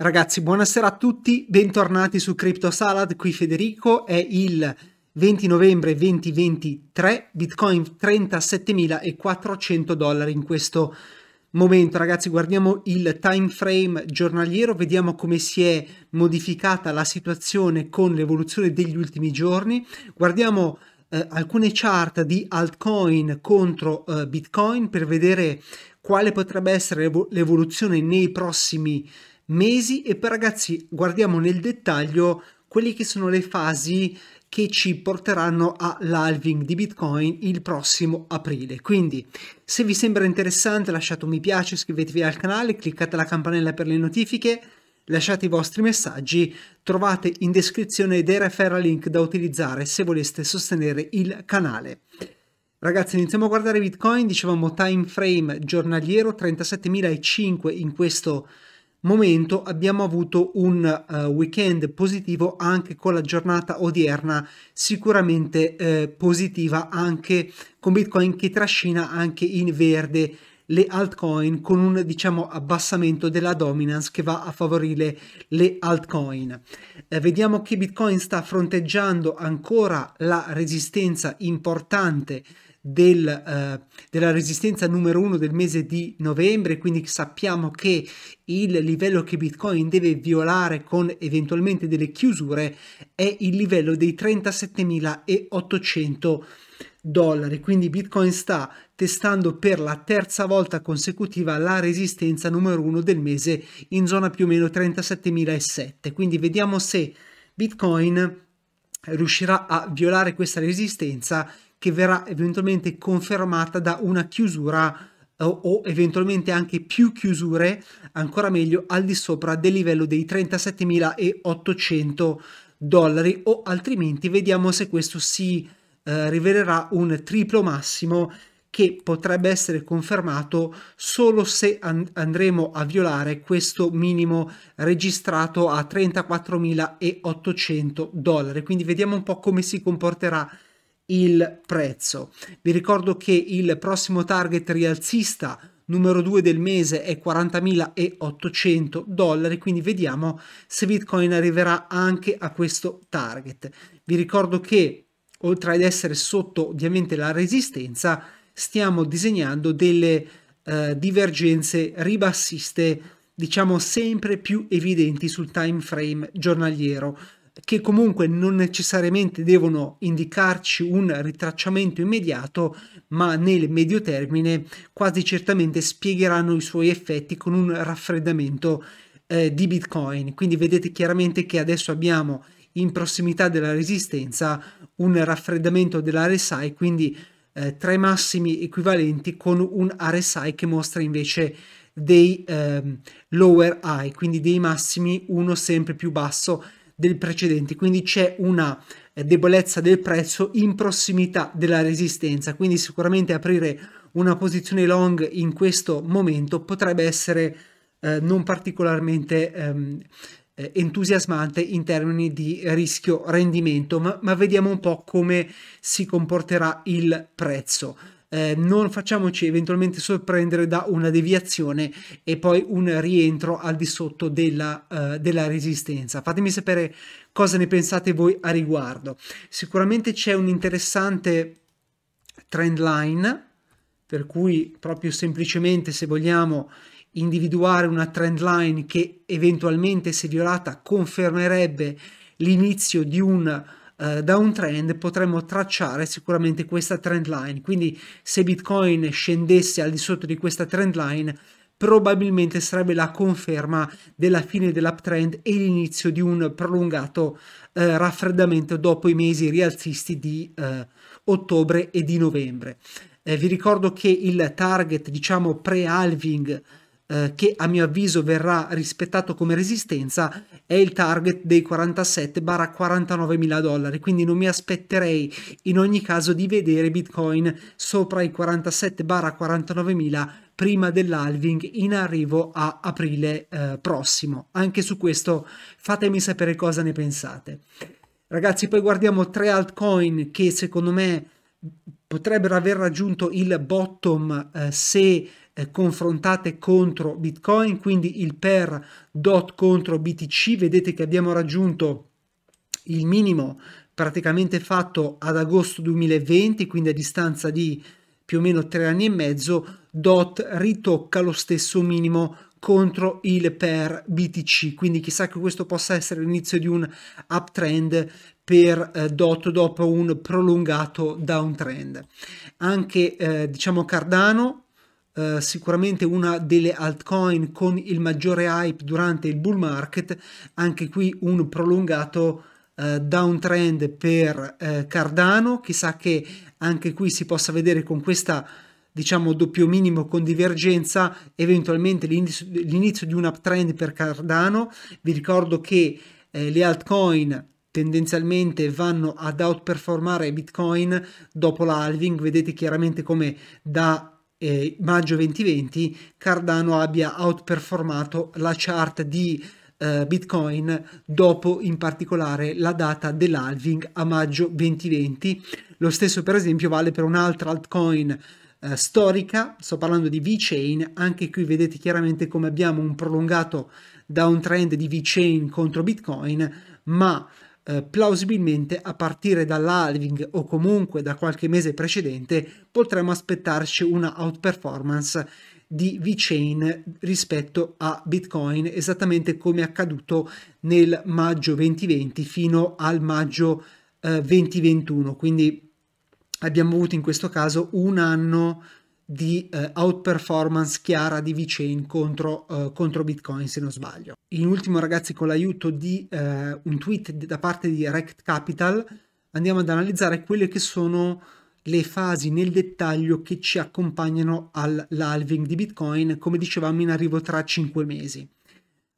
Ragazzi, buonasera a tutti, bentornati su Crypto Salad, qui Federico, è il 20 novembre 2023, Bitcoin 37.400 dollari in questo momento. Ragazzi, guardiamo il time frame giornaliero, vediamo come si è modificata la situazione con l'evoluzione degli ultimi giorni. Guardiamo eh, alcune chart di altcoin contro eh, Bitcoin per vedere quale potrebbe essere l'evoluzione nei prossimi giorni mesi e poi ragazzi guardiamo nel dettaglio quelle che sono le fasi che ci porteranno all'halving di Bitcoin il prossimo aprile. Quindi se vi sembra interessante lasciate un mi piace, iscrivetevi al canale, cliccate la campanella per le notifiche, lasciate i vostri messaggi, trovate in descrizione dei referral link da utilizzare se voleste sostenere il canale. Ragazzi, iniziamo a guardare Bitcoin, dicevamo time frame giornaliero 37.005 in questo momento momento abbiamo avuto un uh, weekend positivo anche con la giornata odierna sicuramente eh, positiva anche con Bitcoin che trascina anche in verde le altcoin con un diciamo abbassamento della dominance che va a favorire le altcoin. Eh, vediamo che Bitcoin sta fronteggiando ancora la resistenza importante del, eh, della resistenza numero uno del mese di novembre, quindi sappiamo che il livello che Bitcoin deve violare con eventualmente delle chiusure è il livello dei 37.800 dollari, quindi Bitcoin sta testando per la terza volta consecutiva la resistenza numero 1 del mese in zona più o meno 37.007. Quindi vediamo se Bitcoin riuscirà a violare questa resistenza che verrà eventualmente confermata da una chiusura eh, o, eventualmente anche più chiusure, ancora meglio, al di sopra del livello dei 37.800 dollari o altrimenti vediamo se questo si eh, rivelerà un triplo massimo che potrebbe essere confermato solo se and andremo a violare questo minimo registrato a 34.800 dollari. Quindi vediamo un po' come si comporterà il prezzo. Vi ricordo che il prossimo target rialzista numero 2 del mese è 40.800 dollari, quindi vediamo se Bitcoin arriverà anche a questo target. Vi ricordo che oltre ad essere sotto ovviamente la resistenza, stiamo disegnando delle eh, divergenze ribassiste, diciamo sempre più evidenti sul time frame giornaliero, che comunque non necessariamente devono indicarci un ritracciamento immediato, ma nel medio termine quasi certamente spiegheranno i suoi effetti con un raffreddamento eh, di Bitcoin. Quindi vedete chiaramente che adesso abbiamo in prossimità della resistenza un raffreddamento dell'RSI, quindi eh, tra i massimi equivalenti con un RSI che mostra invece dei ehm, lower high, quindi dei massimi uno sempre più basso del precedente, quindi c'è una eh, debolezza del prezzo in prossimità della resistenza, quindi sicuramente aprire una posizione long in questo momento potrebbe essere eh, non particolarmente ehm, eh, entusiasmante in termini di rischio rendimento, ma, ma, vediamo un po' come si comporterà il prezzo. Eh, non facciamoci eventualmente sorprendere da una deviazione e poi un rientro al di sotto della, eh, della resistenza. Fatemi sapere cosa ne pensate voi a riguardo. Sicuramente c'è un interessante trend line per cui proprio semplicemente se vogliamo individuare una trend line che eventualmente, se violata, confermerebbe l'inizio di un uh, eh, downtrend, potremmo tracciare sicuramente questa trend line. Quindi, se Bitcoin scendesse al di sotto di questa trend line, probabilmente sarebbe la conferma della fine dell'uptrend e l'inizio di un prolungato eh, raffreddamento dopo i mesi rialzisti di eh, ottobre e di novembre. Eh, vi ricordo che il target, diciamo pre-halving, eh, che a mio avviso verrà rispettato come resistenza è il target dei 47-49 barra mila dollari quindi non mi aspetterei in ogni caso di vedere bitcoin sopra i 47-49 barra mila prima dell'halving in arrivo a aprile eh, prossimo anche su questo fatemi sapere cosa ne pensate Ragazzi, poi guardiamo tre altcoin che secondo me potrebbero aver raggiunto il bottom eh, se eh, confrontate contro Bitcoin, quindi il per DOT contro BTC, vedete che abbiamo raggiunto il minimo praticamente fatto ad agosto 2020, quindi a distanza di più o meno tre anni e mezzo, DOT ritocca lo stesso minimo contro il per BTC, quindi chissà che questo possa essere l'inizio di un uptrend per eh, DOT dopo un prolungato downtrend. Anche eh, diciamo Cardano eh, sicuramente una delle altcoin con il maggiore hype durante il bull market, anche qui un prolungato eh, downtrend per eh, Cardano, chissà che anche qui si possa vedere con questa diciamo doppio minimo con divergenza eventualmente l'inizio, l'inizio di un uptrend per Cardano vi ricordo che eh, le altcoin tendenzialmente vanno ad outperformare Bitcoin dopo l'halving vedete chiaramente come da eh, maggio 2020 Cardano abbia outperformato la chart di eh, Bitcoin dopo in particolare la data dell'halving a maggio 2020. Lo stesso per esempio vale per un'altra altcoin eh, storica, sto parlando di VeChain, anche qui vedete chiaramente come abbiamo un prolungato downtrend di VeChain contro Bitcoin, ma eh, plausibilmente a partire dall'halving o comunque da qualche mese precedente potremmo aspettarci una outperformance di VeChain rispetto a Bitcoin, esattamente come è accaduto nel maggio 2020 fino al maggio eh, 2021. Quindi abbiamo avuto in questo caso un anno di eh, outperformance chiara di VeChain contro, eh, contro, Bitcoin se non sbaglio. In ultimo ragazzi con l'aiuto di eh, un tweet da parte di Rect Capital andiamo ad analizzare quelle che sono le fasi nel dettaglio che ci accompagnano all'halving di Bitcoin, come dicevamo in arrivo tra 5 mesi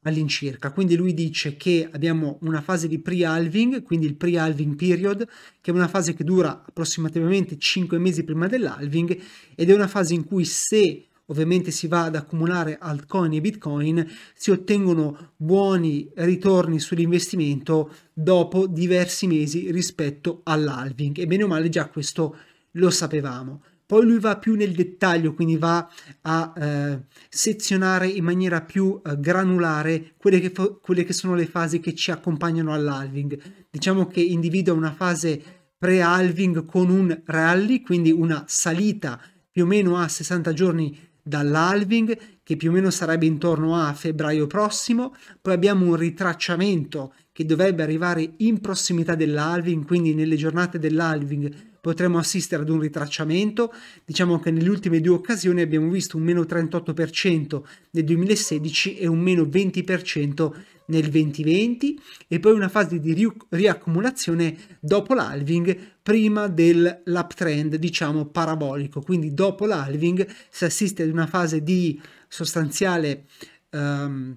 all'incirca. Quindi lui dice che abbiamo una fase di pre-halving, quindi il pre-halving period, che è una fase che dura approssimativamente 5 mesi prima dell'halving ed è una fase in cui se ovviamente si va ad accumulare altcoin e bitcoin, si ottengono buoni ritorni sull'investimento dopo diversi mesi rispetto all'halving e bene o male già questo lo sapevamo. Poi lui va più nel dettaglio, quindi va a eh, sezionare in maniera più eh, granulare quelle che, quelle che sono le fasi che ci accompagnano all'alving. Diciamo che individua una fase pre alving con un rally, quindi una salita più o meno a 60 giorni dall'alving, che più o meno sarebbe intorno a febbraio prossimo, poi abbiamo un ritracciamento che dovrebbe arrivare in prossimità dell'alving, quindi nelle giornate dell'alving potremmo assistere ad un ritracciamento. Diciamo che nelle ultime due occasioni abbiamo visto un meno 38% nel 2016 e un meno 20% nel 2020 e poi una fase di ri riaccumulazione dopo l'halving prima dell'uptrend diciamo parabolico quindi dopo l'halving si assiste ad una fase di sostanziale um,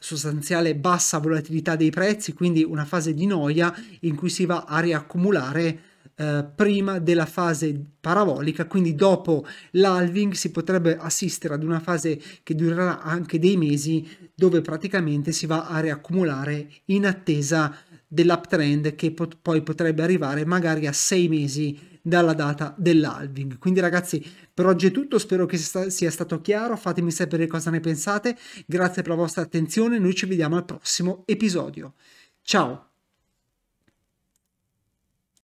sostanziale bassa volatilità dei prezzi, quindi una fase di noia in cui si va a riaccumulare eh, prima della fase parabolica, quindi dopo l'alving si potrebbe assistere ad una fase che durerà anche dei mesi dove praticamente si va a riaccumulare in attesa dell'uptrend che pot poi potrebbe arrivare magari a sei mesi dalla data dell'alving. Quindi ragazzi, per oggi è tutto, spero che sia stato chiaro, fatemi sapere cosa ne pensate, grazie per la vostra attenzione, noi ci vediamo al prossimo episodio. Ciao!